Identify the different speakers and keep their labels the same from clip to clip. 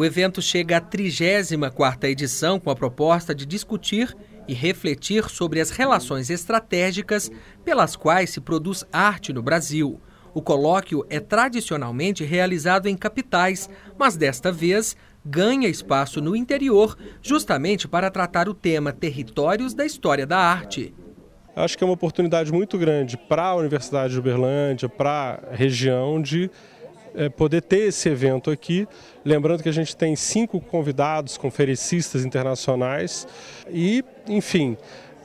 Speaker 1: O evento chega à 34 edição com a proposta de discutir e refletir sobre as relações estratégicas pelas quais se produz arte no Brasil. O colóquio é tradicionalmente realizado em capitais, mas desta vez ganha espaço no interior, justamente para tratar o tema Territórios da História da Arte.
Speaker 2: Acho que é uma oportunidade muito grande para a Universidade de Uberlândia, para a região de é, poder ter esse evento aqui. Lembrando que a gente tem cinco convidados, conferencistas internacionais e, enfim,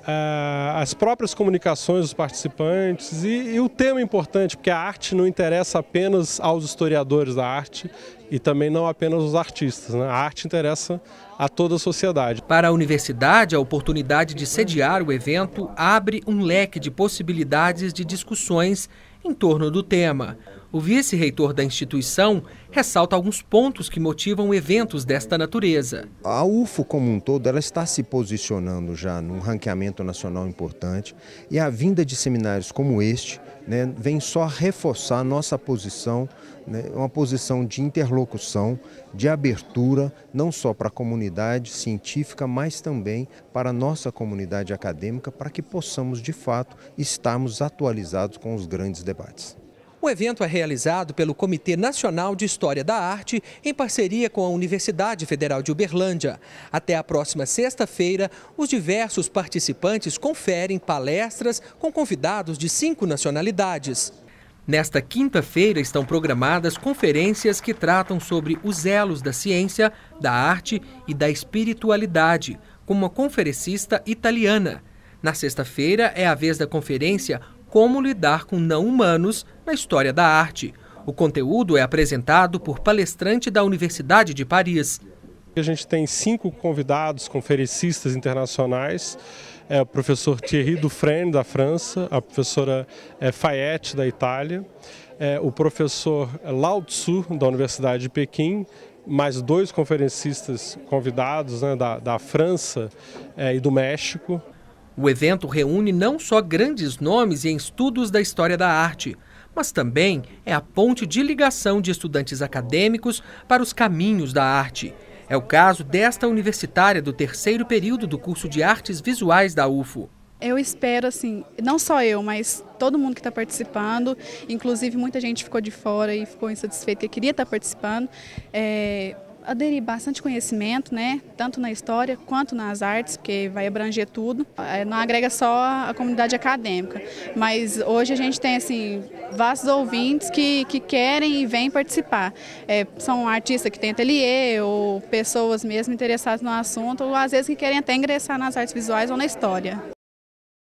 Speaker 2: é, as próprias comunicações dos participantes e, e o tema importante, porque a arte não interessa apenas aos historiadores da arte e também não apenas aos artistas. Né? A arte interessa a toda a sociedade. Para a universidade, a oportunidade
Speaker 1: de sediar o evento abre um leque de possibilidades de discussões em torno do tema. O vice-reitor da instituição ressalta alguns pontos que motivam eventos desta natureza.
Speaker 3: A UFO como um todo, ela está se posicionando já num ranqueamento nacional importante e a vinda de seminários como este né, vem só reforçar nossa posição, né, uma posição de interlocução, de abertura, não só para a comunidade científica, mas também para a nossa comunidade acadêmica, para que possamos, de fato, estarmos atualizados com os grandes debates.
Speaker 1: O evento é realizado pelo Comitê Nacional de História da Arte, em parceria com a Universidade Federal de Uberlândia. Até a próxima sexta-feira, os diversos participantes conferem palestras com convidados de cinco nacionalidades. Nesta quinta-feira estão programadas conferências que tratam sobre os elos da ciência, da arte e da espiritualidade, com uma conferencista italiana. Na sexta-feira é a vez da conferência como lidar com não humanos na história da arte. O conteúdo é apresentado por palestrante da Universidade
Speaker 2: de Paris. A gente tem cinco convidados conferencistas internacionais, é o professor Thierry Dufresne, da França, a professora é, Fayette, da Itália, é, o professor Lao Tzu, da Universidade de Pequim, mais dois conferencistas convidados né, da, da França é, e do México.
Speaker 1: O evento reúne não só grandes nomes em estudos da história da arte, mas também é a ponte de ligação de estudantes acadêmicos para os caminhos da arte. É o caso desta universitária do terceiro período do curso de Artes Visuais da UFO.
Speaker 4: Eu espero, assim, não só eu, mas todo mundo que está participando, inclusive muita gente ficou de fora e ficou insatisfeita e queria estar tá participando, é, aderir bastante conhecimento, né? tanto na história quanto nas artes, porque vai abranger tudo. É, não agrega só a comunidade acadêmica, mas hoje a gente tem assim, vastos ouvintes que, que querem e vêm participar. É, são artistas que têm ateliê ou pessoas mesmo interessadas no assunto, ou às vezes que querem até ingressar nas artes visuais ou na história.